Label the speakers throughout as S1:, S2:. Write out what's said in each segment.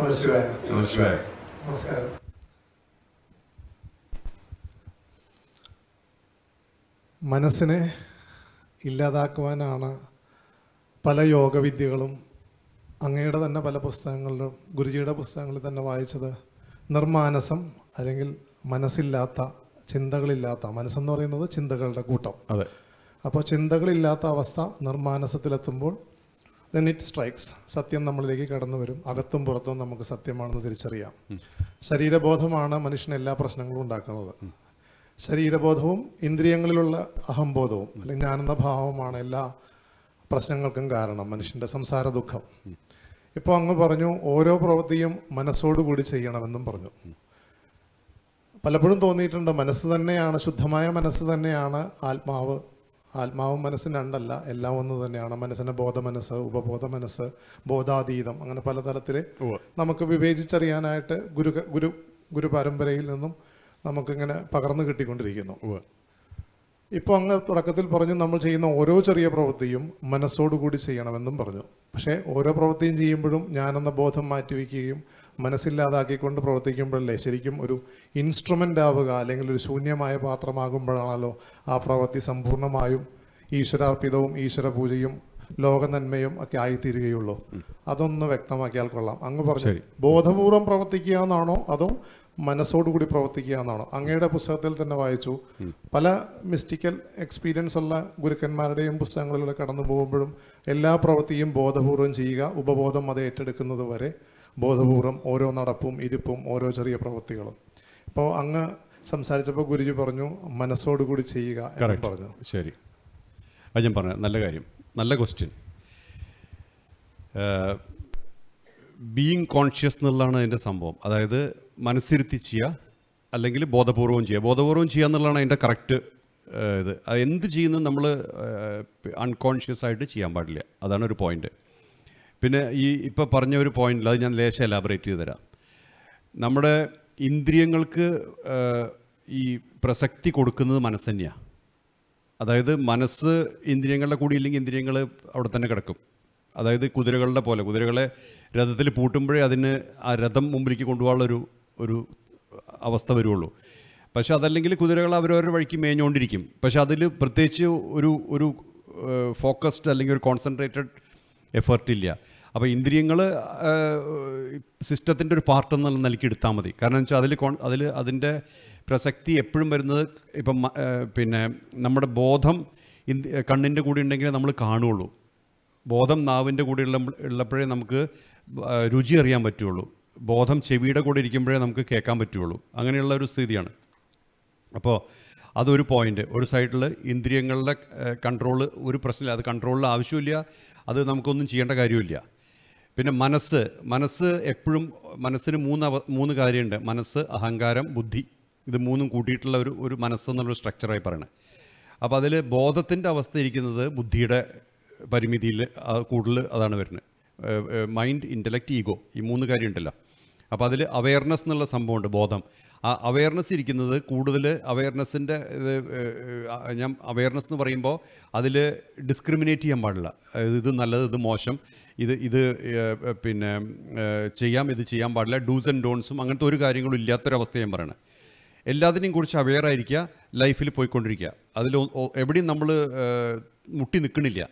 S1: നമസ്കാരം നമസ്കാരം
S2: മനസ്സിനെ ഇല്ലാതാക്കുവാനാണ് പല യോഗവിദ്യകളും അങ്ങയുടെ തന്നെ പല പുസ്തകങ്ങളിലും ഗുരുജിയുടെ പുസ്തകങ്ങളിൽ തന്നെ വായിച്ചത് നിർമാനസം അല്ലെങ്കിൽ മനസ്സില്ലാത്ത ചിന്തകളില്ലാത്ത മനസ്സെന്ന് പറയുന്നത് ചിന്തകളുടെ കൂട്ടം അതെ അപ്പോൾ ചിന്തകളില്ലാത്ത അവസ്ഥ നിർമാനസത്തിലെത്തുമ്പോൾ ദെൻ ഇറ്റ് സ്ട്രൈക്സ് സത്യം നമ്മളിലേക്ക് കടന്നു വരും അകത്തും പുറത്തും നമുക്ക് സത്യമാണെന്ന് തിരിച്ചറിയാം ശരീരബോധമാണ് മനുഷ്യന് എല്ലാ പ്രശ്നങ്ങളും ഉണ്ടാക്കുന്നത് ശരീരബോധവും ഇന്ദ്രിയങ്ങളിലുള്ള അഹംബോധവും അല്ലെങ്കിൽ ഞാനെന്ന ഭാവമാണ് എല്ലാ പ്രശ്നങ്ങൾക്കും കാരണം മനുഷ്യൻ്റെ സംസാര ദുഃഖം ഇപ്പോൾ അങ്ങ് പറഞ്ഞു ഓരോ പ്രവൃത്തിയും മനസ്സോടുകൂടി ചെയ്യണമെന്നും പറഞ്ഞു പലപ്പോഴും തോന്നിയിട്ടുണ്ട് മനസ്സ് തന്നെയാണ് ശുദ്ധമായ മനസ്സ് തന്നെയാണ് ആത്മാവ് ആത്മാവും മനസ്സും രണ്ടല്ല എല്ലാം ഒന്ന് തന്നെയാണ് മനസ്സിന് ബോധമനസ് ഉപബോധ മനസ്സ് ബോധാതീതം അങ്ങനെ പല തലത്തിൽ നമുക്ക് വിവേചിച്ചറിയാനായിട്ട് ഗുരു ഗുരു ഗുരു പരമ്പരയിൽ നിന്നും നമുക്കിങ്ങനെ പകർന്നു കിട്ടിക്കൊണ്ടിരിക്കുന്നു ഇപ്പോൾ അങ്ങ് തുടക്കത്തിൽ പറഞ്ഞു നമ്മൾ ചെയ്യുന്ന ഓരോ ചെറിയ പ്രവൃത്തിയും മനസ്സോടുകൂടി ചെയ്യണമെന്നും പറഞ്ഞു പക്ഷേ ഓരോ പ്രവൃത്തിയും ചെയ്യുമ്പോഴും ഞാനെന്ന ബോധം മാറ്റിവെക്കുകയും മനസ്സില്ലാതാക്കിക്കൊണ്ട് പ്രവർത്തിക്കുമ്പോഴല്ലേ ശരിക്കും ഒരു ഇൻസ്ട്രുമെൻ്റ് ആവുക അല്ലെങ്കിൽ ഒരു ശൂന്യമായ പാത്രമാകുമ്പോഴാണല്ലോ ആ പ്രവൃത്തി സമ്പൂർണ്ണമായും ഈശ്വരാർപ്പിതവും ഈശ്വര പൂജയും ലോകനന്മയും ഒക്കെ ആയിത്തീരുകയുള്ളൂ അതൊന്ന് വ്യക്തമാക്കിയാൽ കൊള്ളാം അങ്ങ് പറഞ്ഞു ബോധപൂർവം പ്രവർത്തിക്കുക എന്നാണോ അതോ മനസ്സോടുകൂടി പ്രവർത്തിക്കുക എന്നാണോ അങ്ങയുടെ പുസ്തകത്തിൽ തന്നെ വായിച്ചു പല മിസ്റ്റിക്കൽ എക്സ്പീരിയൻസ് ഉള്ള ഗുരുക്കന്മാരുടെയും പുസ്തകങ്ങളിലൂടെ കടന്നു പോകുമ്പോഴും എല്ലാ പ്രവൃത്തിയും ബോധപൂർവം ചെയ്യുക ഉപബോധം അത് ഏറ്റെടുക്കുന്നത് വരെ ബോധപൂർവം ഓരോ നടപ്പും ഇരിപ്പും ഓരോ ചെറിയ പ്രവൃത്തികളും ഇപ്പോൾ അങ്ങ് സംസാരിച്ചപ്പോൾ ഗുരുജി പറഞ്ഞു മനസ്സോടുകൂടി ചെയ്യുക
S1: പറഞ്ഞു ശരി അത് ഞാൻ പറഞ്ഞു നല്ല കാര്യം നല്ല ക്വസ്റ്റ്യൻ ബീങ് കോൺഷ്യസ് എന്നുള്ളതാണ് അതിൻ്റെ സംഭവം അതായത് മനസ്സിരുത്തി ചെയ്യുക അല്ലെങ്കിൽ ബോധപൂർവം ചെയ്യുക ബോധപൂർവം ചെയ്യുക എന്നുള്ളതാണ് അതിൻ്റെ കറക്റ്റ് ഇത് എന്ത് ചെയ്യുന്നത് നമ്മൾ അൺകോൺഷ്യസ് ആയിട്ട് ചെയ്യാൻ പാടില്ല അതാണ് ഒരു പോയിന്റ് പിന്നെ ഈ ഇപ്പം പറഞ്ഞ ഒരു പോയിന്റിൽ അത് ഞാൻ ലേശം എലാബറേറ്റ് ചെയ്ത് തരാം നമ്മുടെ ഇന്ദ്രിയങ്ങൾക്ക് ഈ പ്രസക്തി കൊടുക്കുന്നത് മനസ്സ് തന്നെയാണ് അതായത് മനസ്സ് ഇന്ദ്രിയങ്ങളുടെ കൂടി ഇല്ലെങ്കിൽ ഇന്ദ്രിയങ്ങൾ അവിടെ തന്നെ കിടക്കും അതായത് കുതിരകളുടെ പോലെ കുതിരകളെ രഥത്തിൽ പൂട്ടുമ്പോഴേ അതിന് ആ രഥം മുമ്പിലേക്ക് കൊണ്ടുപോകാനുള്ളൊരു ഒരു അവസ്ഥ വരുള്ളൂ പക്ഷെ അതല്ലെങ്കിൽ കുതിരകൾ അവരവരുടെ വഴിക്ക് മേഞ്ഞുകൊണ്ടിരിക്കും പക്ഷെ അതിൽ പ്രത്യേകിച്ച് ഒരു ഒരു ഫോക്കസ്ഡ് അല്ലെങ്കിൽ ഒരു കോൺസെൻട്രേറ്റഡ് എഫേർട്ടില്ല അപ്പോൾ ഇന്ദ്രിയങ്ങൾ സിസ്റ്റത്തിൻ്റെ ഒരു പാർട്ടെന്ന നിലയ്ക്ക് എടുത്താൽ മതി കാരണം വെച്ചാൽ അതിൽ കോൺ അതിൽ അതിൻ്റെ പ്രസക്തി എപ്പോഴും വരുന്നത് ഇപ്പം പിന്നെ നമ്മുടെ ബോധം കണ്ണിൻ്റെ കൂടെ ഉണ്ടെങ്കിലേ നമ്മൾ കാണുകയുള്ളൂ ബോധം നാവിൻ്റെ കൂടെ ഉള്ള ഉള്ളപ്പോഴേ നമുക്ക് രുചി അറിയാൻ പറ്റുള്ളൂ ബോധം ചെവിയുടെ കൂടെ ഇരിക്കുമ്പോഴേ നമുക്ക് കേൾക്കാൻ പറ്റുള്ളൂ അങ്ങനെയുള്ള ഒരു സ്ഥിതിയാണ് അപ്പോൾ അതൊരു പോയിൻ്റ് ഒരു സൈഡിൽ ഇന്ദ്രിയങ്ങളുടെ കൺട്രോൾ ഒരു പ്രശ്നമില്ല അത് കൺട്രോളിൽ ആവശ്യമില്ല അത് നമുക്കൊന്നും ചെയ്യേണ്ട കാര്യമില്ല പിന്നെ മനസ്സ് മനസ്സ് എപ്പോഴും മനസ്സിന് മൂന്ന് മൂന്ന് കാര്യമുണ്ട് മനസ്സ് അഹങ്കാരം ബുദ്ധി ഇത് മൂന്നും കൂട്ടിയിട്ടുള്ള ഒരു ഒരു മനസ്സെന്നുള്ള സ്ട്രക്ചറായി പറയണത് അപ്പോൾ അതിൽ ബോധത്തിൻ്റെ അവസ്ഥ ഇരിക്കുന്നത് ബുദ്ധിയുടെ പരിമിതിയിൽ കൂടുതൽ അതാണ് വരുന്നത് മൈൻഡ് ഇൻ്റലക്റ്റ് ഈഗോ ഈ മൂന്ന് കാര്യമുണ്ടല്ലോ അപ്പോൾ അതിൽ അവയർനെസ് എന്നുള്ള സംഭവമുണ്ട് ബോധം ആ അവയർനെസ് ഇരിക്കുന്നത് കൂടുതൽ അവയർനെസ്സിൻ്റെ ഇത് ഞാൻ അവയർനെസ് എന്ന് പറയുമ്പോൾ അതിൽ ഡിസ്ക്രിമിനേറ്റ് ചെയ്യാൻ പാടില്ല ഇത് നല്ലത് ഇത് മോശം ഇത് ഇത് പിന്നെ ചെയ്യാം ഇത് ചെയ്യാൻ പാടില്ല ഡൂസ് ആൻഡ് ഡോൺസും അങ്ങനത്തെ ഒരു കാര്യങ്ങളും ഇല്ലാത്തൊരവസ്ഥ ഞാൻ പറയണേ എല്ലാത്തിനെയും കുറിച്ച് അവെയർ ആയിരിക്കുക ലൈഫിൽ പോയിക്കൊണ്ടിരിക്കുക അതിൽ എവിടെയും നമ്മൾ മുട്ടി നിൽക്കണില്ല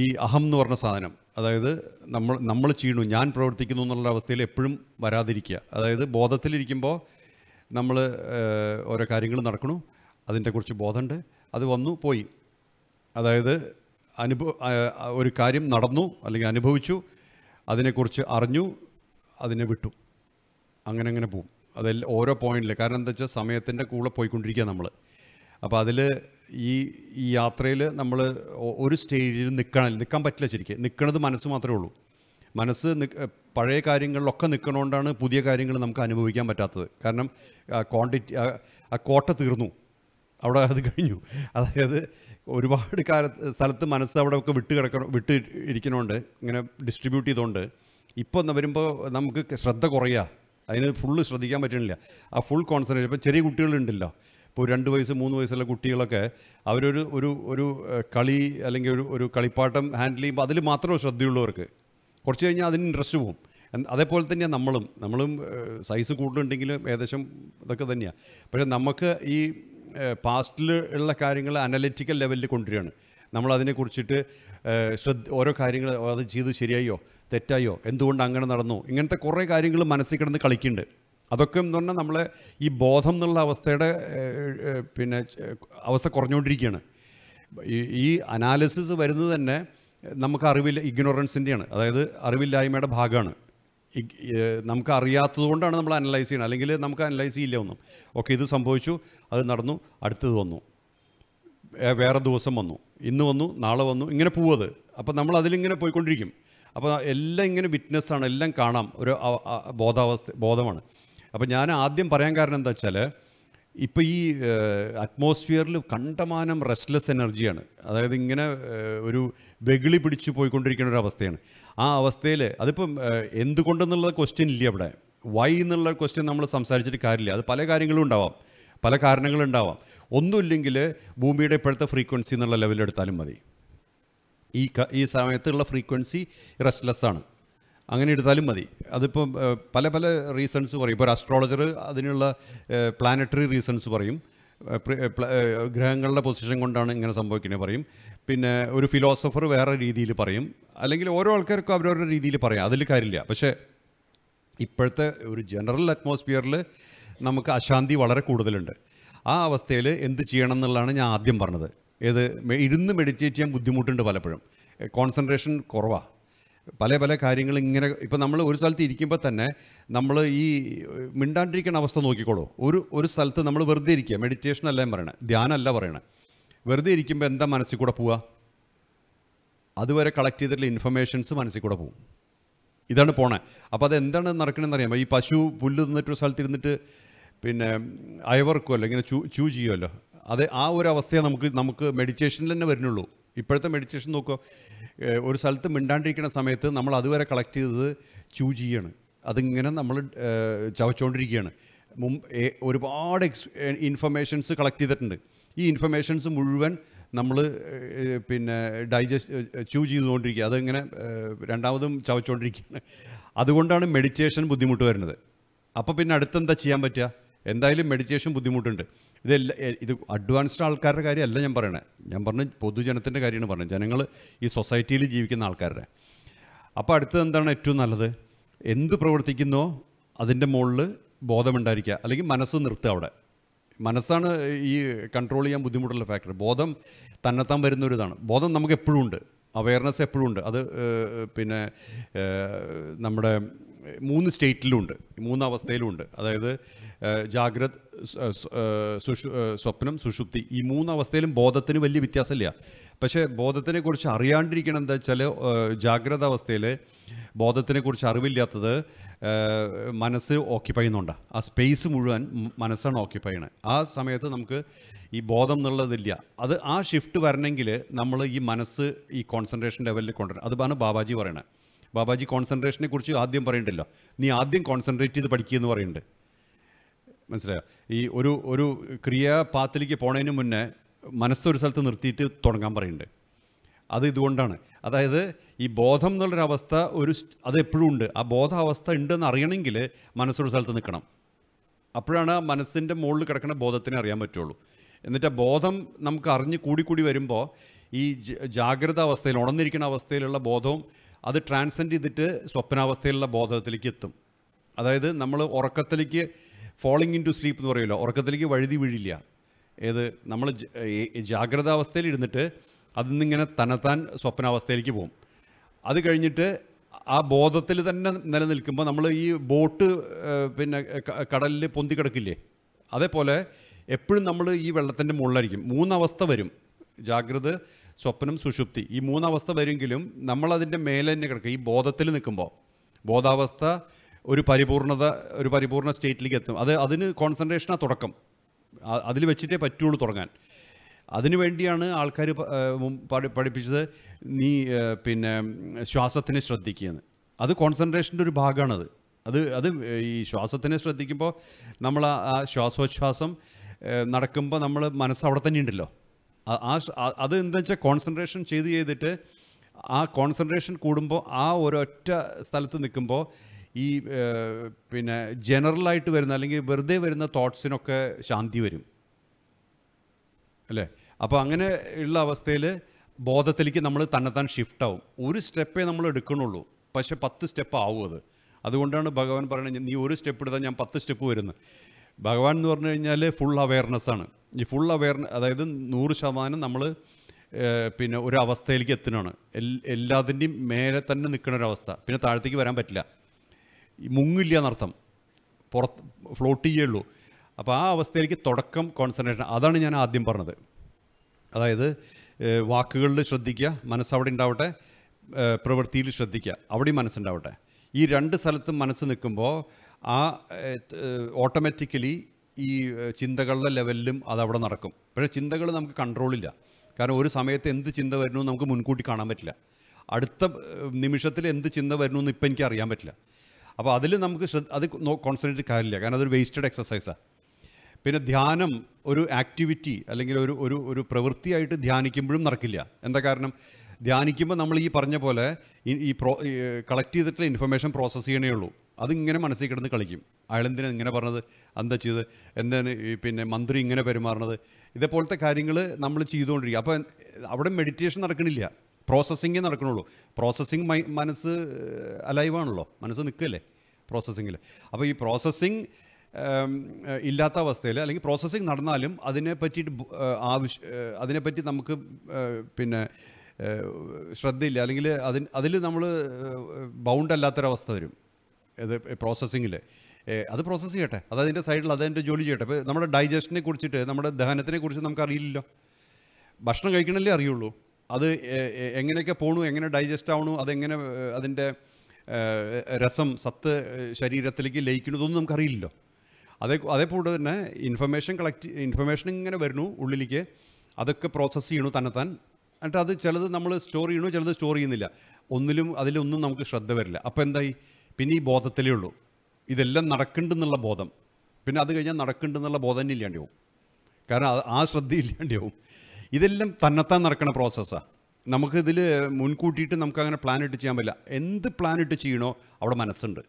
S1: ഈ അഹം എന്ന് പറഞ്ഞ സാധനം അതായത് നമ്മൾ നമ്മൾ ചെയ്യണു ഞാൻ പ്രവർത്തിക്കുന്നു എന്നുള്ള അവസ്ഥയിൽ എപ്പോഴും വരാതിരിക്കുക അതായത് ബോധത്തിലിരിക്കുമ്പോൾ നമ്മൾ ഓരോ കാര്യങ്ങൾ നടക്കണു അതിൻ്റെ കുറിച്ച് ബോധമുണ്ട് അത് വന്നു പോയി അതായത് അനുഭവ ഒരു കാര്യം നടന്നു അല്ലെങ്കിൽ അനുഭവിച്ചു അതിനെക്കുറിച്ച് അറിഞ്ഞു അതിനെ വിട്ടു അങ്ങനെ അങ്ങനെ പോവും അതെല്ലാം ഓരോ പോയിന്റിൽ കാരണം എന്താ വെച്ചാൽ സമയത്തിൻ്റെ കൂടെ പോയിക്കൊണ്ടിരിക്കുക നമ്മൾ അപ്പോൾ അതിൽ ഈ ഈ യാത്രയിൽ നമ്മൾ ഒരു സ്റ്റേജിൽ നിൽക്കണം നിൽക്കാൻ പറ്റില്ല ശരിക്കും നിൽക്കുന്നത് മനസ്സ് മാത്രമേ ഉള്ളൂ മനസ്സ് പഴയ കാര്യങ്ങളിലൊക്കെ നിൽക്കണോണ്ടാണ് പുതിയ കാര്യങ്ങൾ നമുക്ക് അനുഭവിക്കാൻ പറ്റാത്തത് കാരണം ക്വാണ്ടിറ്റി ആ കോട്ട തീർന്നു അവിടെ അത് കഴിഞ്ഞു അതായത് ഒരുപാട് കാല സ്ഥലത്ത് മനസ്സ് അവിടെ ഒക്കെ വിട്ട് കിടക്കണം വിട്ട് ഇരിക്കണോണ്ട് ഇങ്ങനെ ഡിസ്ട്രിബ്യൂട്ട് ചെയ്തുകൊണ്ട് ഇപ്പോൾ വരുമ്പോൾ നമുക്ക് ശ്രദ്ധ കുറയുക അതിന് ഫുള്ള് ശ്രദ്ധിക്കാൻ പറ്റണില്ല ആ ഫുൾ കോൺസെൻട്രേഷൻ ഇപ്പം ചെറിയ കുട്ടികളുണ്ടല്ലോ ഇപ്പോൾ രണ്ട് വയസ്സ് മൂന്ന് വയസ്സുള്ള കുട്ടികളൊക്കെ അവരൊരു ഒരു ഒരു കളി അല്ലെങ്കിൽ ഒരു ഒരു കളിപ്പാട്ടം ഹാൻഡിൽ ചെയ്യുമ്പോൾ അതിൽ മാത്രമേ ശ്രദ്ധയുള്ളവർക്ക് കുറച്ച് കഴിഞ്ഞാൽ അതിന് ഇൻട്രസ്റ്റ് പോവും അതേപോലെ തന്നെയാണ് നമ്മളും നമ്മളും സൈസ് കൂടുതലുണ്ടെങ്കിലും ഏകദേശം ഇതൊക്കെ തന്നെയാണ് പക്ഷേ നമുക്ക് ഈ പാസ്റ്റിൽ ഉള്ള കാര്യങ്ങൾ അനലറ്റിക്കൽ ലെവലിൽ കൊണ്ടുവരികയാണ് നമ്മളതിനെ കുറിച്ചിട്ട് ശ്രദ്ധ ഓരോ കാര്യങ്ങൾ അത് ചെയ്ത് ശരിയായോ തെറ്റായോ എന്തുകൊണ്ട് അങ്ങനെ നടന്നു ഇങ്ങനത്തെ കുറേ കാര്യങ്ങൾ മനസ്സിൽ കിടന്ന് കളിക്കുന്നുണ്ട് അതൊക്കെ എന്ന് പറഞ്ഞാൽ നമ്മളെ ഈ ബോധം എന്നുള്ള അവസ്ഥയുടെ പിന്നെ അവസ്ഥ കുറഞ്ഞുകൊണ്ടിരിക്കുകയാണ് ഈ അനാലിസിസ് വരുന്നത് തന്നെ നമുക്ക് അറിവില്ല ഇഗ്നോറൻസിൻ്റെയാണ് അതായത് അറിവില്ലായ്മയുടെ ഭാഗമാണ് നമുക്ക് അറിയാത്തതുകൊണ്ടാണ് നമ്മൾ അനലൈസ് ചെയ്യുന്നത് അല്ലെങ്കിൽ നമുക്ക് അനലൈസ് ചെയ്യില്ല ഒന്നും ഓക്കെ ഇത് സംഭവിച്ചു അത് നടന്നു അടുത്തത് വന്നു വേറെ ദിവസം വന്നു ഇന്ന് വന്നു നാളെ വന്നു ഇങ്ങനെ പോവത് അപ്പോൾ നമ്മൾ അതിലിങ്ങനെ പോയിക്കൊണ്ടിരിക്കും അപ്പോൾ എല്ലാം ഇങ്ങനെ വിറ്റ്നസ്സാണ് എല്ലാം കാണാം ഒരു ബോധാവസ്ഥ ബോധമാണ് അപ്പം ഞാൻ ആദ്യം പറയാൻ കാരണം എന്താ വെച്ചാൽ ഇപ്പം ഈ അറ്റ്മോസ്ഫിയറിൽ കണ്ടമാനം റെസ്റ്റ്ലെസ് എനർജിയാണ് അതായത് ഇങ്ങനെ ഒരു വെകിളി പിടിച്ചു പോയിക്കൊണ്ടിരിക്കുന്ന ഒരു അവസ്ഥയാണ് ആ അവസ്ഥയിൽ അതിപ്പം എന്തുകൊണ്ടെന്നുള്ള ക്വസ്റ്റ്യൻ ഇല്ല അവിടെ വൈ എന്നുള്ള ക്വസ്റ്റ്യൻ നമ്മൾ സംസാരിച്ചിട്ട് കാര്യമില്ല അത് പല കാര്യങ്ങളും ഉണ്ടാവാം പല കാരണങ്ങളുണ്ടാവാം ഒന്നുമില്ലെങ്കിൽ ഭൂമിയുടെ ഇപ്പോഴത്തെ ഫ്രീക്വൻസി എന്നുള്ള ലെവലിൽ എടുത്താലും മതി ഈ ഈ സമയത്തുള്ള ഫ്രീക്വൻസി റെസ്റ്റ്ലെസ് ആണ് അങ്ങനെ എടുത്താലും മതി അതിപ്പോൾ പല പല റീസൺസ് പറയും ഇപ്പോൾ ഒരു അസ്ട്രോളജർ അതിനുള്ള പ്ലാനറ്ററി റീസൺസ് പറയും ഗ്രഹങ്ങളുടെ പൊസിഷൻ കൊണ്ടാണ് ഇങ്ങനെ സംഭവിക്കുന്നത് പറയും പിന്നെ ഒരു ഫിലോസഫർ വേറെ രീതിയിൽ പറയും അല്ലെങ്കിൽ ഓരോ ആൾക്കാർക്കും അവരവരുടെ രീതിയിൽ പറയാം അതിൽ കാര്യമില്ല പക്ഷേ ഇപ്പോഴത്തെ ഒരു ജനറൽ അറ്റ്മോസ്ഫിയറിൽ നമുക്ക് അശാന്തി വളരെ കൂടുതലുണ്ട് ആ അവസ്ഥയിൽ എന്ത് ചെയ്യണം എന്നുള്ളതാണ് ഞാൻ ആദ്യം പറഞ്ഞത് ഏത് ഇരുന്ന് മെഡിറ്റേറ്റ് ചെയ്യാൻ ബുദ്ധിമുട്ടുണ്ട് പലപ്പോഴും കോൺസെൻട്രേഷൻ കുറവാണ് പല പല കാര്യങ്ങൾ ഇങ്ങനെ ഇപ്പം നമ്മൾ ഒരു സ്ഥലത്ത് ഇരിക്കുമ്പോൾ തന്നെ നമ്മൾ ഈ മിണ്ടാണ്ടിരിക്കുന്ന അവസ്ഥ നോക്കിക്കോളൂ ഒരു ഒരു സ്ഥലത്ത് നമ്മൾ വെറുതെ ഇരിക്കുക മെഡിറ്റേഷൻ അല്ല പറയണേ ധ്യാനമല്ല പറയണേ വെറുതെ ഇരിക്കുമ്പോൾ എന്താ മനസ്സിൽ കൂടെ പോവുക അതുവരെ കളക്ട് ചെയ്തിട്ടുള്ള ഇൻഫർമേഷൻസ് മനസ്സിൽ കൂടെ പോകും ഇതാണ് പോണേ അപ്പോൾ എന്താണ് നടക്കണമെന്ന് അറിയാമോ ഈ പശു പുല്ല് തിന്നിട്ട് ഒരു സ്ഥലത്ത് ഇരുന്നിട്ട് പിന്നെ അയവർക്കുമല്ലോ ഇങ്ങനെ ചൂ ചൂ ചെയ്യുമല്ലോ അത് ആ ഒരു അവസ്ഥയെ നമുക്ക് നമുക്ക് മെഡിറ്റേഷനിൽ തന്നെ വരുന്നുള്ളൂ ഇപ്പോഴത്തെ മെഡിറ്റേഷൻ നോക്കുക ഒരു സ്ഥലത്ത് മിണ്ടാണ്ടിരിക്കുന്ന സമയത്ത് നമ്മൾ അതുവരെ കളക്ട് ചെയ്തത് ചൂസ് ചെയ്യാണ് അതിങ്ങനെ നമ്മൾ ചവച്ചുകൊണ്ടിരിക്കുകയാണ് മുമ്പ് ഒരുപാട് എക്സ് ഇൻഫർമേഷൻസ് കളക്ട് ചെയ്തിട്ടുണ്ട് ഈ ഇൻഫർമേഷൻസ് മുഴുവൻ നമ്മൾ പിന്നെ ഡൈജസ്റ്റ് ചൂ ചെയ്തുകൊണ്ടിരിക്കുക അതിങ്ങനെ രണ്ടാമതും ചവച്ചുകൊണ്ടിരിക്കുകയാണ് അതുകൊണ്ടാണ് മെഡിറ്റേഷൻ ബുദ്ധിമുട്ട് വരുന്നത് അപ്പോൾ പിന്നെ അടുത്തെന്താ ചെയ്യാൻ പറ്റുക എന്തായാലും മെഡിറ്റേഷൻ ബുദ്ധിമുട്ടുണ്ട് ഇതെല്ലാം ഇത് അഡ്വാൻസ്ഡ് ആൾക്കാരുടെ കാര്യമല്ല ഞാൻ പറയണത് ഞാൻ പറഞ്ഞ പൊതുജനത്തിൻ്റെ കാര്യമാണ് പറഞ്ഞത് ജനങ്ങൾ ഈ സൊസൈറ്റിയിൽ ജീവിക്കുന്ന ആൾക്കാരുടെ അപ്പോൾ അടുത്തത് എന്താണ് ഏറ്റവും നല്ലത് എന്ത് പ്രവർത്തിക്കുന്നോ അതിൻ്റെ മുകളിൽ ബോധമുണ്ടായിരിക്കുക അല്ലെങ്കിൽ മനസ്സ് നിർത്തുക അവിടെ മനസ്സാണ് ഈ കൺട്രോൾ ചെയ്യാൻ ബുദ്ധിമുട്ടുള്ള ഫാക്ടർ ബോധം തന്നെത്താൻ വരുന്ന ഒരു ഇതാണ് ബോധം നമുക്ക് എപ്പോഴും ഉണ്ട് അവയർനെസ് എപ്പോഴും ഉണ്ട് അത് പിന്നെ നമ്മുടെ മൂന്ന് സ്റ്റേറ്റിലുമുണ്ട് മൂന്ന് അവസ്ഥയിലുമുണ്ട് അതായത് ജാഗ്രത് സുഷു സ്വപ്നം സുഷുപ്തി ഈ മൂന്ന് അവസ്ഥയിലും ബോധത്തിന് വലിയ വ്യത്യാസമില്ല പക്ഷേ ബോധത്തിനെക്കുറിച്ച് അറിയാണ്ടിരിക്കണം എന്താ വെച്ചാൽ ജാഗ്രത അവസ്ഥയിൽ ബോധത്തിനെക്കുറിച്ച് അറിവില്ലാത്തത് മനസ്സ് ഓക്യുപ്പൈ ചെയ്യുന്നുണ്ടോ ആ സ്പേസ് മുഴുവൻ മനസ്സാണ് ഓക്യുപ്പൈ ചെയ്യണത് ആ സമയത്ത് നമുക്ക് ഈ ബോധം എന്നുള്ളതില്ല അത് ആ ഷിഫ്റ്റ് വരണമെങ്കിൽ നമ്മൾ ഈ മനസ്സ് ഈ കോൺസെൻട്രേഷൻ ലെവലിൽ കൊണ്ടുവരണം അതാണ് ബാബാജി പറയണത് ബാബാജി കോൺസെൻട്രേഷനെ കുറിച്ച് ആദ്യം പറയണ്ടല്ലോ നീ ആദ്യം കോൺസെൻട്രേറ്റ് ചെയ്ത് പഠിക്കുക എന്ന് പറയുന്നുണ്ട് മനസ്സിലായോ ഈ ഒരു ഒരു ക്രിയാപാത്തിലേക്ക് പോണതിന് മുന്നേ മനസ്സൊരു സ്ഥലത്ത് നിർത്തിയിട്ട് തുടങ്ങാൻ പറയുന്നുണ്ട് അത് ഇതുകൊണ്ടാണ് അതായത് ഈ ബോധം എന്നുള്ളൊരവസ്ഥ ഒരു അത് എപ്പോഴും ഉണ്ട് ആ ബോധാവസ്ഥ ഉണ്ടെന്ന് അറിയണമെങ്കിൽ മനസ്സൊരു സ്ഥലത്ത് നിൽക്കണം അപ്പോഴാണ് ആ മനസ്സിൻ്റെ മുകളിൽ കിടക്കുന്ന ബോധത്തിനെ അറിയാൻ പറ്റുള്ളൂ എന്നിട്ട് ബോധം നമുക്ക് അറിഞ്ഞ് കൂടി കൂടി വരുമ്പോൾ ഈ ജാഗ്രത അവസ്ഥയിൽ ഉണർന്നിരിക്കുന്ന അവസ്ഥയിലുള്ള ബോധവും അത് ട്രാൻസെൻഡ് ചെയ്തിട്ട് സ്വപ്നാവസ്ഥയിലുള്ള ബോധത്തിലേക്ക് എത്തും അതായത് നമ്മൾ ഉറക്കത്തിലേക്ക് ഫോളിങ് ഇൻ ടു സ്ലീപ്പ് എന്ന് പറയുമല്ലോ ഉറക്കത്തിലേക്ക് വഴുതി വീഴില്ല ഏത് നമ്മൾ ജാഗ്രത അവസ്ഥയിൽ ഇരുന്നിട്ട് അതിൽ നിന്നിങ്ങനെ തനത്താൻ സ്വപ്നാവസ്ഥയിലേക്ക് പോകും അത് കഴിഞ്ഞിട്ട് ആ ബോധത്തിൽ തന്നെ നിലനിൽക്കുമ്പോൾ നമ്മൾ ഈ ബോട്ട് പിന്നെ കടലിൽ പൊന്തി കിടക്കില്ലേ അതേപോലെ എപ്പോഴും നമ്മൾ ഈ വെള്ളത്തിൻ്റെ മുകളിലായിരിക്കും മൂന്നവസ്ഥ വരും ജാഗ്രത സ്വപ്നം സുഷുപ്തി ഈ മൂന്നവസ്ഥ വരുമെങ്കിലും നമ്മളതിൻ്റെ മേലെ തന്നെ കിടക്കുക ഈ ബോധത്തിൽ നിൽക്കുമ്പോൾ ബോധാവസ്ഥ ഒരു പരിപൂർണത ഒരു പരിപൂർണ സ്റ്റേറ്റിലേക്ക് എത്തും അത് അതിന് കോൺസെൻട്രേഷനാണ് തുടക്കം അതിൽ വെച്ചിട്ടേ പറ്റുള്ളൂ തുടങ്ങാൻ അതിനു വേണ്ടിയാണ് ആൾക്കാർ പഠിപ്പിച്ചത് നീ പിന്നെ ശ്വാസത്തിനെ ശ്രദ്ധിക്കുന്നത് അത് കോൺസെൻട്രേഷൻ്റെ ഒരു ഭാഗമാണത് അത് അത് ഈ ശ്വാസത്തിനെ ശ്രദ്ധിക്കുമ്പോൾ നമ്മൾ ആ ശ്വാസോച്ഛ്വാസം നടക്കുമ്പോൾ നമ്മൾ മനസ്സ് അവിടെ തന്നെ ഉണ്ടല്ലോ ആ അത് എന്താ വെച്ചാൽ കോൺസെൻട്രേഷൻ ചെയ്ത് ചെയ്തിട്ട് ആ കോൺസെൻട്രേഷൻ കൂടുമ്പോൾ ആ ഒരൊറ്റ സ്ഥലത്ത് നിൽക്കുമ്പോൾ ഈ പിന്നെ ജനറലായിട്ട് വരുന്ന അല്ലെങ്കിൽ വെറുതെ വരുന്ന തോട്ട്സിനൊക്കെ ശാന്തി വരും അല്ലേ അപ്പോൾ അങ്ങനെ ഉള്ള അവസ്ഥയിൽ ബോധത്തിലേക്ക് നമ്മൾ തന്നെത്താൻ ഷിഫ്റ്റ് ആവും ഒരു സ്റ്റെപ്പേ നമ്മൾ എടുക്കണുള്ളൂ പക്ഷേ പത്ത് സ്റ്റെപ്പ് ആവും അത് അതുകൊണ്ടാണ് ഭഗവാൻ പറയുന്നത് നീ ഒരു സ്റ്റെപ്പ് എടുത്താൽ ഞാൻ പത്ത് സ്റ്റെപ്പ് വരുന്നത് ഭഗവാൻ എന്ന് പറഞ്ഞു കഴിഞ്ഞാൽ ഫുൾ അവയർനെസ് ആണ് ഈ ഫുൾ അവയർനെസ് അതായത് നൂറ് ശതമാനം നമ്മൾ പിന്നെ ഒരു അവസ്ഥയിലേക്ക് എത്തണമാണ് എല്ലാത്തിൻ്റെയും മേലെ തന്നെ നിൽക്കുന്ന ഒരവസ്ഥ പിന്നെ താഴത്തേക്ക് വരാൻ പറ്റില്ല മുങ്ങില്ല എന്നർത്ഥം പുറത്ത് ഫ്ലോട്ട് ചെയ്യുള്ളൂ അപ്പോൾ ആ അവസ്ഥയിലേക്ക് തുടക്കം കോൺസെൻട്രേഷൻ അതാണ് ഞാൻ ആദ്യം പറഞ്ഞത് അതായത് വാക്കുകളിൽ ശ്രദ്ധിക്കുക മനസ്സവിടെ ഉണ്ടാവട്ടെ പ്രവൃത്തിയിൽ ശ്രദ്ധിക്കുക അവിടെയും മനസ്സുണ്ടാവട്ടെ ഈ രണ്ട് സ്ഥലത്തും മനസ്സ് നിൽക്കുമ്പോൾ ആ ഓട്ടോമാറ്റിക്കലി ഈ ചിന്തകളുടെ ലെവലിലും അതവിടെ നടക്കും പക്ഷേ ചിന്തകൾ നമുക്ക് കൺട്രോളില്ല കാരണം ഒരു സമയത്ത് എന്ത് ചിന്ത വരുന്നു നമുക്ക് മുൻകൂട്ടി കാണാൻ പറ്റില്ല അടുത്ത നിമിഷത്തിൽ എന്ത് ചിന്ത വരുന്നു എന്ന് ഇപ്പം എനിക്ക് അറിയാൻ പറ്റില്ല അപ്പോൾ അതിൽ നമുക്ക് ശ്രദ്ധ അത് കോൺസെൻട്രേറ്റ് കാര്യമില്ല കാരണം അതൊരു വേസ്റ്റഡ് എക്സസൈസാണ് പിന്നെ ധ്യാനം ഒരു ആക്ടിവിറ്റി അല്ലെങ്കിൽ ഒരു ഒരു ഒരു പ്രവൃത്തിയായിട്ട് ധ്യാനിക്കുമ്പോഴും നടക്കില്ല എന്താ കാരണം ധ്യാനിക്കുമ്പോൾ നമ്മൾ ഈ പറഞ്ഞ പോലെ ഈ പ്രോ കളക്ട് ചെയ്തിട്ടുള്ള ഇൻഫർമേഷൻ പ്രോസസ്സ് ചെയ്യണേ ഉള്ളൂ അതിങ്ങനെ മനസ്സിൽ കിടന്ന് കളിക്കും അയാൾ എന്തിനാണ് ഇങ്ങനെ പറഞ്ഞത് എന്താ ചെയ്ത് എന്താണ് പിന്നെ മന്ത്രി ഇങ്ങനെ പെരുമാറണത് ഇതേപോലത്തെ കാര്യങ്ങൾ നമ്മൾ ചെയ്തുകൊണ്ടിരിക്കുക അപ്പോൾ അവിടെ മെഡിറ്റേഷൻ നടക്കണില്ല പ്രോസസ്സിങ്ങേ നടക്കണുള്ളൂ പ്രോസസ്സിങ് മൈ മനസ്സ് അലൈവാണല്ലോ മനസ്സ് നിൽക്കല്ലേ പ്രോസസ്സിങ്ങിൽ അപ്പോൾ ഈ പ്രോസസ്സിങ് ഇല്ലാത്ത അവസ്ഥയിൽ അല്ലെങ്കിൽ പ്രോസസ്സിങ് നടന്നാലും അതിനെ പറ്റിയിട്ട് ആവശ്യം അതിനെപ്പറ്റി നമുക്ക് പിന്നെ ശ്രദ്ധയില്ല അല്ലെങ്കിൽ അതിന് അതിൽ നമ്മൾ ബൗണ്ടല്ലാത്തൊരവസ്ഥ വരും ഇത് പ്രോസസ്സിങ്ങിൽ അത് പ്രോസസ്സ് ചെയ്യട്ടെ അതതിൻ്റെ സൈഡിൽ അതിൻ്റെ ജോലി ചെയ്യട്ടെ ഇപ്പോൾ നമ്മുടെ ഡൈജഷനെ കുറിച്ചിട്ട് നമ്മുടെ ദഹനത്തിനെ കുറിച്ച് നമുക്കറിയില്ലല്ലോ ഭക്ഷണം കഴിക്കണല്ലേ അറിയുള്ളൂ അത് എങ്ങനെയൊക്കെ പോണു എങ്ങനെ ഡൈജസ്റ്റ് ആവണു അതെങ്ങനെ അതിൻ്റെ രസം സത്ത് ശരീരത്തിലേക്ക് ലയിക്കുന്നതൊന്നും നമുക്കറിയില്ലല്ലോ അതേ അതേപോലെ തന്നെ ഇൻഫർമേഷൻ കളക്ട് ഇൻഫർമേഷൻ ഇങ്ങനെ വരുന്നു ഉള്ളിലേക്ക് അതൊക്കെ പ്രോസസ്സ് ചെയ്യണു തന്നെത്താൻ എന്നിട്ട് അത് ചിലത് നമ്മൾ സ്റ്റോർ ചെയ്യണു ചിലത് സ്റ്റോർ ചെയ്യുന്നില്ല ഒന്നിലും അതിലൊന്നും നമുക്ക് ശ്രദ്ധ വരില്ല അപ്പോൾ എന്തായി പിന്നെ ഈ ബോധത്തിലേ ഉള്ളൂ ഇതെല്ലാം നടക്കുന്നുണ്ടെന്നുള്ള ബോധം പിന്നെ അത് കഴിഞ്ഞാൽ നടക്കുന്നുണ്ടെന്നുള്ള ബോധം തന്നെ ഇല്ലാണ്ടി പോകും കാരണം ആ ശ്രദ്ധയില്ലാണ്ടി പോകും ഇതെല്ലാം തന്നെത്താൻ നടക്കുന്ന പ്രോസസ്സാണ് നമുക്കിതിൽ മുൻകൂട്ടിയിട്ട് നമുക്ക് അങ്ങനെ പ്ലാൻ ഇട്ട് ചെയ്യാൻ പറ്റില്ല എന്ത് പ്ലാൻ ഇട്ട് ചെയ്യണോ അവിടെ മനസ്സുണ്ട്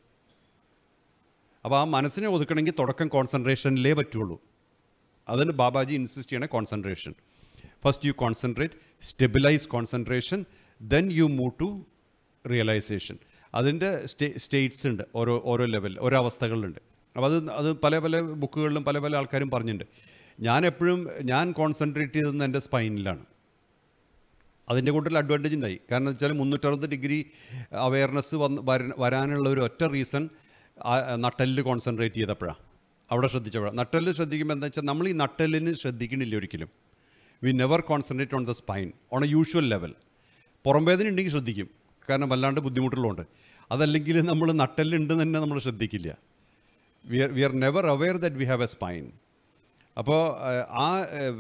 S1: അപ്പോൾ ആ മനസ്സിനെ ഒതുക്കണമെങ്കിൽ തുടക്കം കോൺസെൻട്രേഷനിലേ പറ്റുള്ളൂ അതിന് ബാബാജി ഇൻസിസ്റ്റ് ചെയ്യണേ concentration first you concentrate stabilize concentration then you move to realization അതിൻ്റെ സ്റ്റേ സ്റ്റേറ്റ്സ് ഉണ്ട് ഓരോ ഓരോ ലെവൽ ഓരോ അവസ്ഥകളുണ്ട് അപ്പോൾ അത് അത് പല പല ബുക്കുകളിലും പല പല ആൾക്കാരും പറഞ്ഞിട്ടുണ്ട് ഞാൻ എപ്പോഴും ഞാൻ കോൺസെൻട്രേറ്റ് ചെയ്തത് എൻ്റെ സ്പൈനിലാണ് അതിൻ്റെ കൂട്ടത്തിൽ അഡ്വാൻറ്റേജ് ഉണ്ടായി കാരണം വെച്ചാൽ മുന്നൂറ്ററുപത് ഡിഗ്രി അവയർനെസ് വന്ന് വരാനുള്ള ഒരു ഒറ്റ റീസൺ നട്ടലിൽ കോൺസെൻട്രേറ്റ് ചെയ്തപ്പോഴാണ് അവിടെ ശ്രദ്ധിച്ചപ്പോഴാണ് നട്ടലിൽ ശ്രദ്ധിക്കുമ്പോൾ എന്താ വെച്ചാൽ നമ്മൾ ഈ നട്ടലിന് ശ്രദ്ധിക്കുന്നില്ല ഒരിക്കലും we never concentrate on the spine on a usual level പുറംവേദന ഉണ്ടെങ്കിൽ ശ്രദ്ധിക്കും കാരണം വല്ലാണ്ട് ബുദ്ധിമുട്ടുള്ളതുകൊണ്ട് അതല്ലെങ്കിൽ നമ്മൾ നട്ടെല്ലുണ്ട് തന്നെ നമ്മൾ ശ്രദ്ധിക്കില്ല we are we are never aware that we have a spine അപ്പോൾ ആ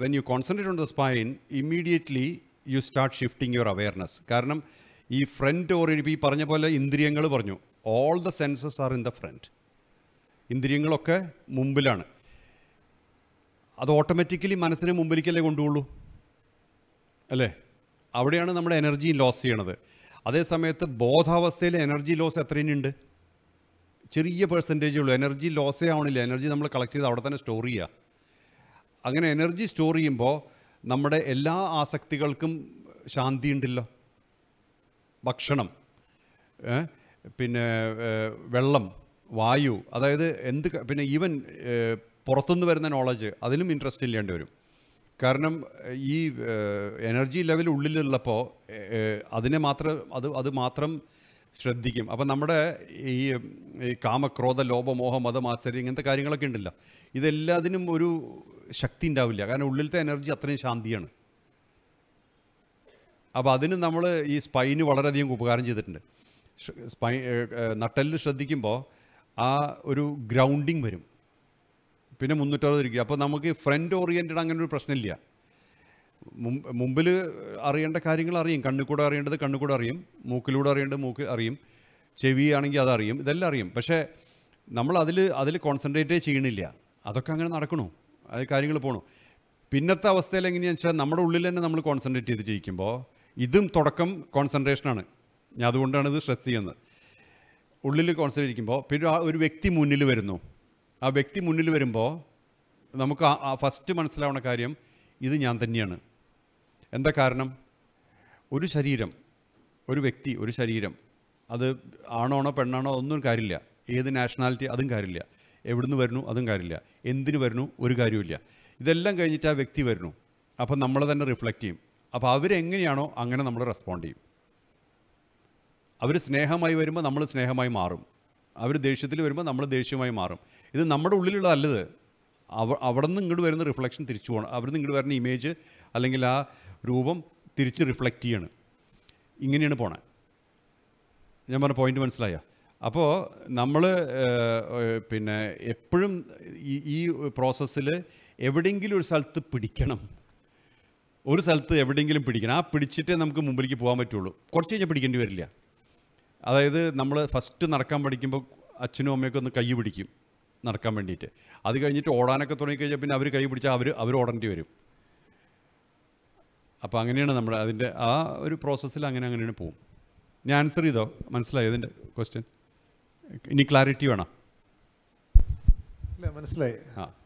S1: when you concentrate on the spine immediately you start shifting your awareness കാരണം ഈ ഫ്രണ്ട് ഓറിയൻറ്റ് ഈ പറഞ്ഞ പോലെ ഇന്ദ്രിയങ്ങൾ പറഞ്ഞു all the senses are in the front ഇന്ദ്രിയങ്ങളൊക്കെ മുമ്പിലാണ് അത് ഓട്ടോമാറ്റിക്കലി മനസ്സിനെ മുമ്പിലേക്കല്ലേ കൊണ്ടുപോകുള്ളൂ അല്ലേ അവിടെയാണ് നമ്മുടെ എനർജി ലോസ് ചെയ്യണത് അതേ സമയത്ത് ബോധാവസ്ഥയിൽ എനർജി ലോസ് എത്രയുണ്ട് ചെറിയ പെർസെൻറ്റേജ് ഉള്ളൂ എനർജി ലോസേ ആവണില്ല എനർജി നമ്മൾ കളക്ട് ചെയ്ത് അവിടെ തന്നെ സ്റ്റോർ ചെയ്യുക അങ്ങനെ എനർജി സ്റ്റോർ ചെയ്യുമ്പോൾ നമ്മുടെ എല്ലാ ആസക്തികൾക്കും ശാന്തി ഉണ്ടല്ലോ ഭക്ഷണം പിന്നെ വെള്ളം വായു അതായത് എന്ത് പിന്നെ ഈവൻ പുറത്തുനിന്ന് വരുന്ന നോളജ് അതിലും ഇൻട്രസ്റ്റ് ഇല്ലേണ്ടി വരും കാരണം ഈ എനർജി ലെവൽ ഉള്ളിലുള്ളപ്പോൾ അതിനെ മാത്രം അത് അത് മാത്രം ശ്രദ്ധിക്കും അപ്പം നമ്മുടെ ഈ കാമക്രോധ ലോപമോഹ മതമാത്സര്യം ഇങ്ങനത്തെ കാര്യങ്ങളൊക്കെ ഉണ്ടല്ലോ ഇതെല്ലാത്തിനും ഒരു ശക്തി ഉണ്ടാവില്ല കാരണം ഉള്ളിലത്തെ എനർജി അത്രയും ശാന്തിയാണ് അപ്പോൾ അതിന് നമ്മൾ ഈ സ്പൈന് വളരെയധികം ഉപകാരം ചെയ്തിട്ടുണ്ട് സ്പൈ നട്ടലിൽ ശ്രദ്ധിക്കുമ്പോൾ ആ ഒരു ഗ്രൗണ്ടിങ് വരും പിന്നെ മുന്നൂറ്ററുപത് ഇരിക്കുക അപ്പോൾ നമുക്ക് ഫ്രണ്ട് ഓറിയൻറ്റഡ് അങ്ങനെ ഒരു പ്രശ്നമില്ല മുമ്പിൽ അറിയേണ്ട കാര്യങ്ങൾ അറിയും കണ്ണുകൂടെ അറിയേണ്ടത് കണ്ണുകൂടെ അറിയും മൂക്കിലൂടെ അറിയേണ്ടത് മൂക്ക് അറിയും ചെവി ആണെങ്കിൽ അതറിയും ഇതെല്ലാം അറിയും പക്ഷേ നമ്മൾ അതിൽ അതിൽ കോൺസെൻട്രേറ്റേ ചെയ്യണില്ല അതൊക്കെ അങ്ങനെ നടക്കണു അത് കാര്യങ്ങൾ പോകണോ പിന്നത്തെ അവസ്ഥയിൽ എങ്ങനെയാണെന്ന് വെച്ചാൽ നമ്മുടെ ഉള്ളിൽ തന്നെ നമ്മൾ കോൺസെൻട്രേറ്റ് ചെയ്ത് ചെയ്യിക്കുമ്പോൾ ഇതും തുടക്കം കോൺസെൻട്രേഷനാണ് ഞാൻ അതുകൊണ്ടാണ് ഇത് സ്ട്രെസ് ചെയ്യുന്നത് ഉള്ളിൽ കോൺസെൻട്രേറ്റ് ചെയ്യുമ്പോൾ പിന്നെ ഒരു വ്യക്തി മുന്നിൽ വരുന്നു ആ വ്യക്തി മുന്നിൽ വരുമ്പോൾ നമുക്ക് ആ ഫസ്റ്റ് മനസ്സിലാവുന്ന കാര്യം ഇത് ഞാൻ തന്നെയാണ് എന്താ കാരണം ഒരു ശരീരം ഒരു വ്യക്തി ഒരു ശരീരം അത് ആണോണോ പെണ്ണാണോ ഒന്നും കാര്യമില്ല ഏത് നാഷണാലിറ്റി അതും കാര്യമില്ല എവിടുന്ന് വരുന്നു അതും കാര്യമില്ല എന്തിന് വരുന്നു ഒരു കാര്യമില്ല ഇതെല്ലാം കഴിഞ്ഞിട്ട് ആ വ്യക്തി വരുന്നു അപ്പം നമ്മൾ തന്നെ റിഫ്ലക്റ്റ് ചെയ്യും അപ്പോൾ അവരെങ്ങനെയാണോ അങ്ങനെ നമ്മൾ റെസ്പോണ്ട് ചെയ്യും അവർ സ്നേഹമായി വരുമ്പോൾ നമ്മൾ സ്നേഹമായി മാറും അവർ ദേഷ്യത്തിൽ വരുമ്പോൾ നമ്മൾ ദേഷ്യമായി മാറും ഇത് നമ്മുടെ ഉള്ളിലുള്ളതല്ലത് അവ അവിടെ നിന്ന് ഇങ്ങോട്ട് വരുന്ന റിഫ്ലക്ഷൻ തിരിച്ചു പോകണം അവിടെ നിന്ന് ഇങ്ങോട്ട് വരുന്ന ഇമേജ് അല്ലെങ്കിൽ ആ രൂപം തിരിച്ച് റിഫ്ലക്റ്റ് ചെയ്യണം ഇങ്ങനെയാണ് പോണേ ഞാൻ പറഞ്ഞ പോയിന്റ് മനസ്സിലായ അപ്പോൾ നമ്മൾ പിന്നെ എപ്പോഴും ഈ ഈ പ്രോസസ്സിൽ എവിടെയെങ്കിലും ഒരു സ്ഥലത്ത് പിടിക്കണം ഒരു സ്ഥലത്ത് എവിടെയെങ്കിലും പിടിക്കണം ആ പിടിച്ചിട്ടേ നമുക്ക് മുമ്പിലേക്ക് പോകാൻ പറ്റുള്ളൂ കുറച്ച് കഴിഞ്ഞാൽ പിടിക്കേണ്ടി വരില്ല അതായത് നമ്മൾ ഫസ്റ്റ് നടക്കാൻ പഠിക്കുമ്പോൾ അച്ഛനും അമ്മയൊക്കെ ഒന്ന് കൈ പിടിക്കും നടക്കാൻ വേണ്ടിയിട്ട് അത് കഴിഞ്ഞിട്ട് ഓടാനൊക്കെ തുടങ്ങിക്കഴിഞ്ഞാൽ പിന്നെ അവർ കൈ പിടിച്ചാൽ അവർ അവർ ഓടേണ്ടി വരും അപ്പോൾ അങ്ങനെയാണ് നമ്മൾ അതിൻ്റെ ആ ഒരു പ്രോസസ്സിൽ അങ്ങനെ അങ്ങനെയാണ് പോവും ഞാൻ ആൻസർ ചെയ്തോ മനസ്സിലായോ ഇതിൻ്റെ ക്വസ്റ്റ്യൻ ഇനി ക്ലാരിറ്റി വേണം മനസ്സിലായി ആ